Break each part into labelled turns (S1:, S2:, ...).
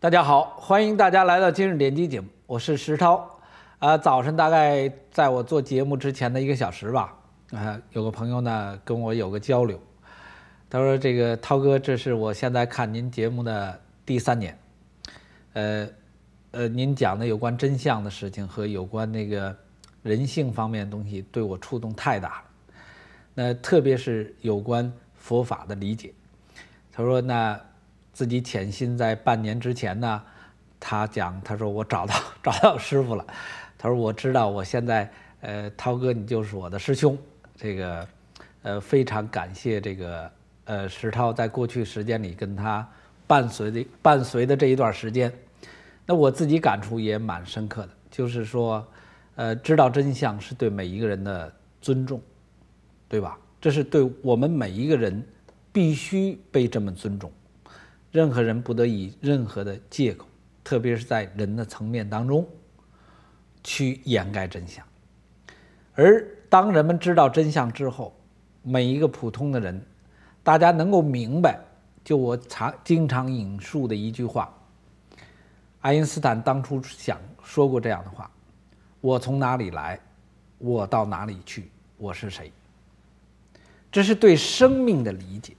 S1: 大家好，欢迎大家来到今日点击目，我是石涛。啊，早晨大概在我做节目之前的一个小时吧，啊，有个朋友呢跟我有个交流，他说：“这个涛哥，这是我现在看您节目的第三年，呃，呃，您讲的有关真相的事情和有关那个人性方面的东西，对我触动太大了。那特别是有关佛法的理解，他说那。”自己潜心在半年之前呢，他讲，他说我找到 找到师傅了，他说我知道我现在，呃，涛哥你就是我的师兄，这个，呃，非常感谢这个，呃，石涛在过去时间里跟他伴随的伴随的这一段时间，那我自己感触也蛮深刻的，就是说，呃，知道真相是对每一个人的尊重，对吧？这是对我们每一个人必须被这么尊重。任何人不得以任何的借口，特别是在人的层面当中，去掩盖真相。而当人们知道真相之后，每一个普通的人，大家能够明白，就我常经常引述的一句话：，爱因斯坦当初想说过这样的话：“我从哪里来，我到哪里去，我是谁。”这是对生命的理解，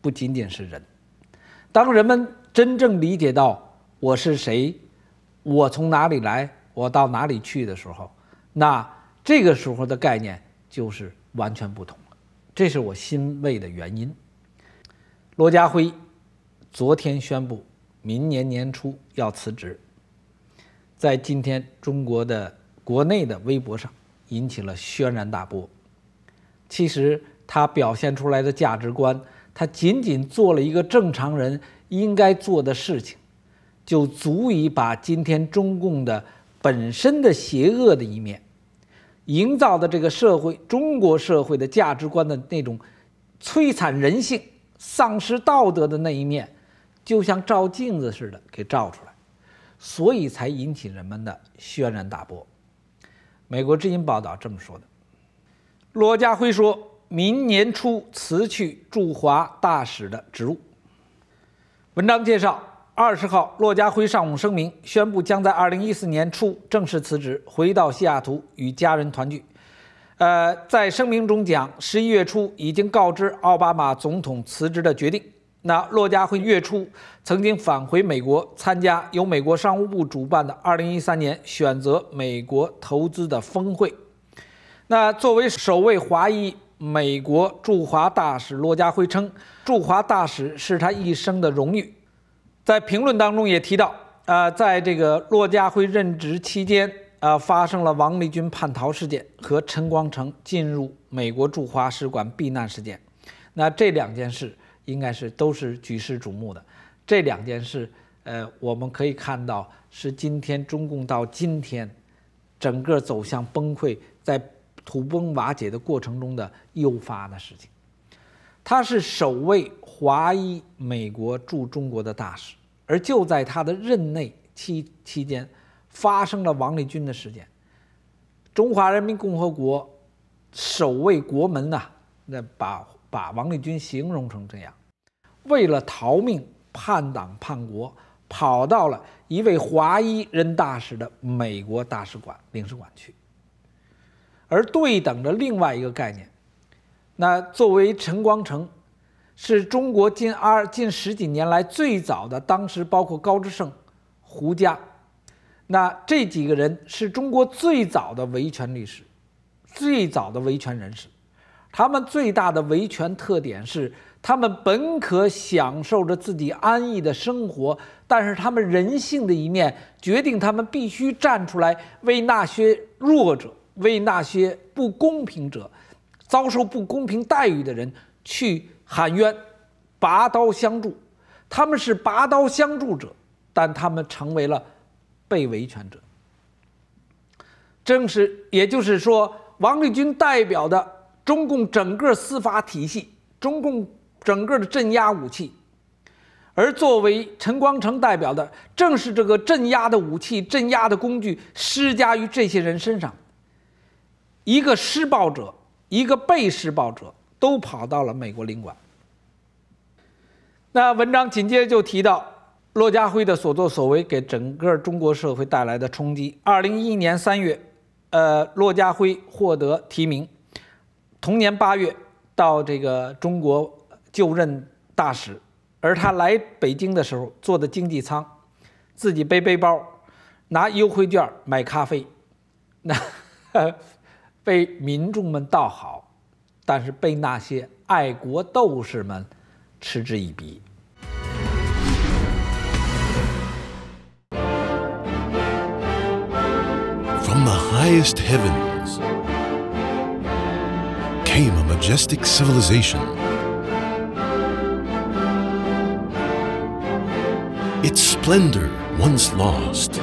S1: 不仅仅是人。当人们真正理解到我是谁，我从哪里来，我到哪里去的时候，那这个时候的概念就是完全不同了。这是我欣慰的原因。罗家辉昨天宣布明年年初要辞职，在今天中国的国内的微博上引起了轩然大波。其实他表现出来的价值观。他仅仅做了一个正常人应该做的事情，就足以把今天中共的本身的邪恶的一面，营造的这个社会中国社会的价值观的那种摧残人性、丧失道德的那一面，就像照镜子似的给照出来，所以才引起人们的轩然大波。美国《之音》报道这么说的，罗家辉说。明年初辞去驻华大使的职务。文章介绍，二十号，骆家辉上午声明宣布，将在二零一四年初正式辞职，回到西雅图与家人团聚。呃，在声明中讲，十一月初已经告知奥巴马总统辞职的决定。那骆家辉月初曾经返回美国参加由美国商务部主办的二零一三年选择美国投资的峰会。那作为首位华裔。美国驻华大使骆家辉称，驻华大使是他一生的荣誉。在评论当中也提到，呃，在这个骆家辉任职期间，呃，发生了王立军叛逃事件和陈光诚进入美国驻华使馆避难事件。那这两件事应该是都是举世瞩目的。这两件事，呃，我们可以看到是今天中共到今天，整个走向崩溃在。土崩瓦解的过程中的诱发的事情，他是首位华裔美国驻中国的大使，而就在他的任内期期间，发生了王立军的事件。中华人民共和国守卫国门呐，那把把王立军形容成这样，为了逃命叛党叛国，跑到了一位华裔任大使的美国大使馆领事馆去。而对等的另外一个概念，那作为陈光诚，是中国近二近十几年来最早的。当时包括高志胜、胡佳，那这几个人是中国最早的维权律师，最早的维权人士。他们最大的维权特点是，他们本可享受着自己安逸的生活，但是他们人性的一面决定他们必须站出来为那些弱者。为那些不公平者、遭受不公平待遇的人去喊冤、拔刀相助，他们是拔刀相助者，但他们成为了被维权者。正是，也就是说，王立军代表的中共整个司法体系、中共整个的镇压武器，而作为陈光诚代表的，正是这个镇压的武器、镇压的工具施加于这些人身上。一个施暴者，一个被施暴者都跑到了美国领馆。那文章紧接着就提到骆家辉的所作所为给整个中国社会带来的冲击。二零一一年三月，呃，骆家辉获得提名，同年八月到这个中国就任大使。而他来北京的时候坐的经济舱，自己背背包，拿优惠券买咖啡，那。From the highest heavens came a majestic civilization. Its splendor once lost.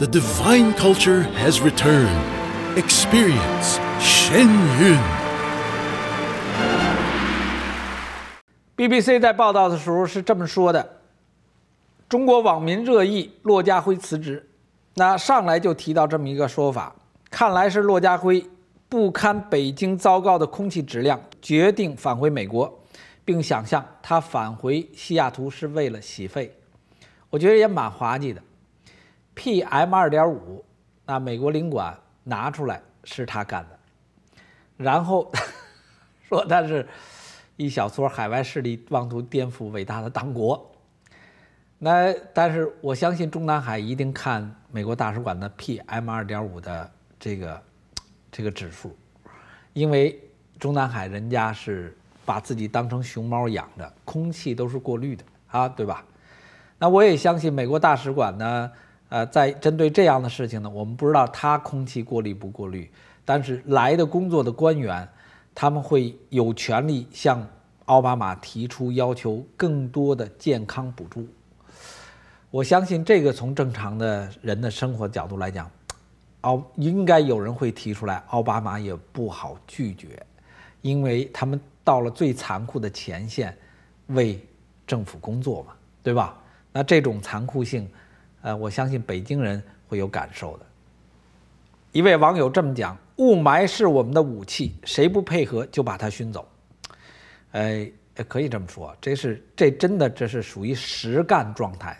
S1: The divine culture has returned. Experience Shen Yun. BBC 在报道的时候是这么说的：中国网民热议骆家辉辞职，那上来就提到这么一个说法，看来是骆家辉不堪北京糟糕的空气质量，决定返回美国，并想象他返回西雅图是为了洗肺。我觉得也蛮滑稽的。P M 二点五，那美国领馆拿出来是他干的，然后 说他是一小撮海外势力妄图颠覆伟大的党国。那但是我相信中南海一定看美国大使馆的 P M 二点五的这个这个指数，因为中南海人家是把自己当成熊猫养的，空气都是过滤的啊，对吧？那我也相信美国大使馆呢。呃，在针对这样的事情呢，我们不知道他空气过滤不过滤，但是来的工作的官员，他们会有权利向奥巴马提出要求更多的健康补助。我相信这个从正常的人的生活角度来讲，奥应该有人会提出来，奥巴马也不好拒绝，因为他们到了最残酷的前线，为政府工作嘛，对吧？那这种残酷性。呃，我相信北京人会有感受的。一位网友这么讲：“雾霾是我们的武器，谁不配合就把它熏走。”哎，可以这么说，这是这真的这是属于实干状态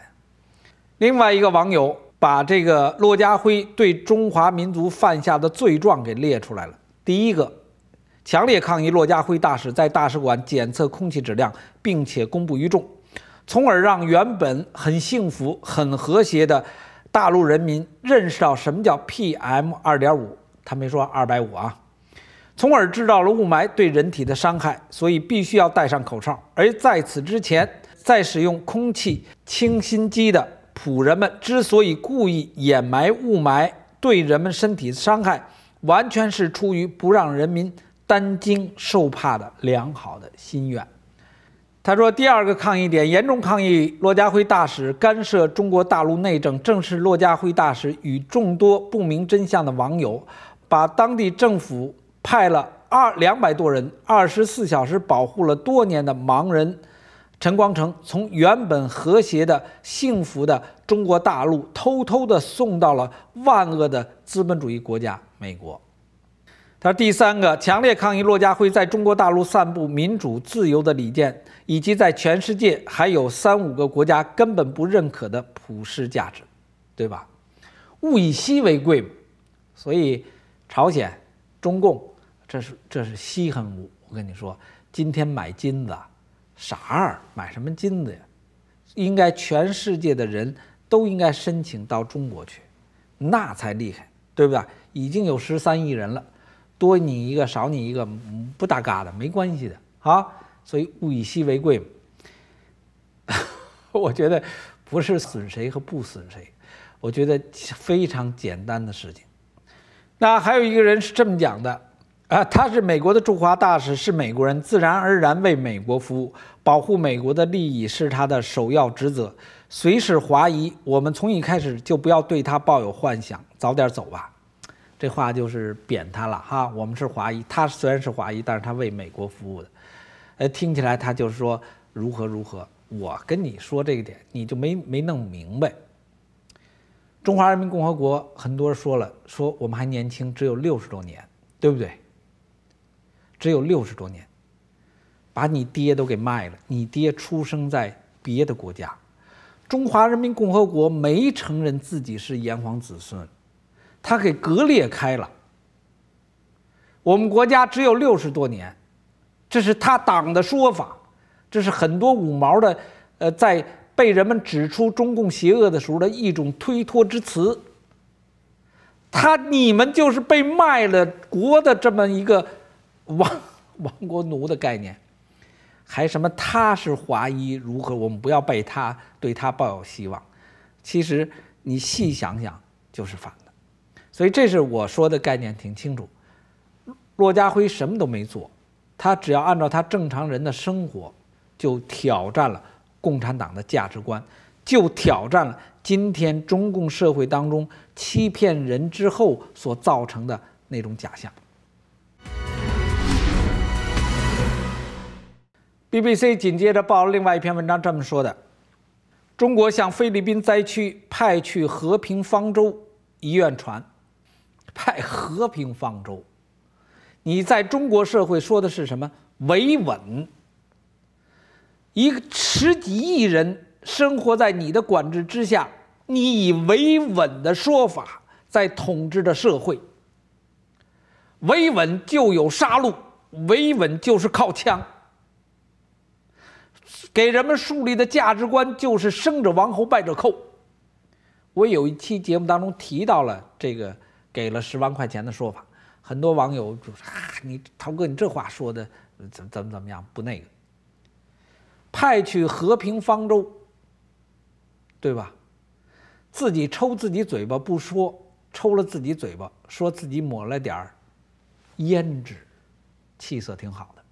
S1: 另外一个网友把这个骆家辉对中华民族犯下的罪状给列出来了。第一个，强烈抗议骆家辉大使在大使馆检测空气质量，并且公布于众。从而让原本很幸福、很和谐的大陆人民认识到什么叫 PM 二点五，他没说二百五啊，从而制造了雾霾对人体的伤害，所以必须要戴上口罩。而在此之前，在使用空气清新机的普人们之所以故意掩埋雾霾对人们身体的伤害，完全是出于不让人民担惊受怕的良好的心愿。他说：“第二个抗议点严重抗议骆家辉大使干涉中国大陆内政，正是骆家辉大使与众多不明真相的网友，把当地政府派了二两百多人，二十四小时保护了多年的盲人陈光诚，从原本和谐的、幸福的中国大陆，偷偷的送到了万恶的资本主义国家美国。”他说：“第三个，强烈抗议骆家辉在中国大陆散布民主自由的理念，以及在全世界还有三五个国家根本不认可的普世价值，对吧？物以稀为贵嘛，所以朝鲜、中共，这是这是稀罕物。我跟你说，今天买金子，傻二，买什么金子呀？应该全世界的人都应该申请到中国去，那才厉害，对不对？已经有十三亿人了。”多你一个，少你一个，不搭嘎的，没关系的啊。所以物以稀为贵，我觉得不是损谁和不损谁，我觉得非常简单的事情。那还有一个人是这么讲的啊，他是美国的驻华大使，是美国人，自然而然为美国服务，保护美国的利益是他的首要职责。随时怀疑，我们从一开始就不要对他抱有幻想，早点走吧。这话就是贬他了哈，我们是华裔，他虽然是华裔，但是他为美国服务的，哎，听起来他就是说如何如何。我跟你说这个点，你就没没弄明白。中华人民共和国很多人说了，说我们还年轻，只有六十多年，对不对？只有六十多年，把你爹都给卖了，你爹出生在别的国家，中华人民共和国没承认自己是炎黄子孙。他给割裂开了。我们国家只有六十多年，这是他党的说法，这是很多五毛的，呃，在被人们指出中共邪恶的时候的一种推脱之词。他你们就是被卖了国的这么一个亡亡 国奴的概念，还什么他是华裔如何？我们不要被他对他抱有希望，其实你细想想就是反的。所以这是我说的概念挺清楚。骆家辉什么都没做，他只要按照他正常人的生活，就挑战了共产党的价值观，就挑战了今天中共社会当中欺骗人之后所造成的那种假象。BBC 紧接着报了另外一篇文章这么说的：中国向菲律宾灾区派去和平方舟医院船。派和平方舟，你在中国社会说的是什么？维稳，一个十几亿人生活在你的管制之下，你以维稳的说法在统治着社会。维稳就有杀戮，维稳就是靠枪。给人们树立的价值观就是胜者王侯，败者寇。我有一期节目当中提到了这个。给了十万块钱的说法，很多网友就说：“你涛哥，你这话说的怎怎么怎么样？不那个，派去和平方舟，对吧？自己抽自己嘴巴不说，抽了自己嘴巴，说自己抹了点儿胭脂，气色挺好的。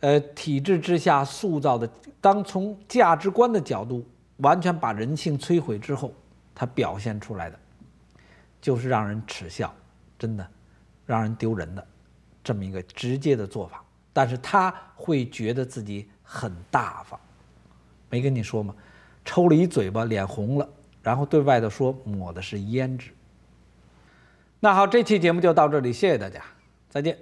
S1: 呃，体制之下塑造的，当从价值观的角度完全把人性摧毁之后，他表现出来的。”就是让人耻笑，真的让人丢人的这么一个直接的做法，但是他会觉得自己很大方，没跟你说吗？抽了一嘴巴，脸红了，然后对外头说抹的是胭脂。那好，这期节目就到这里，谢谢大家，再见。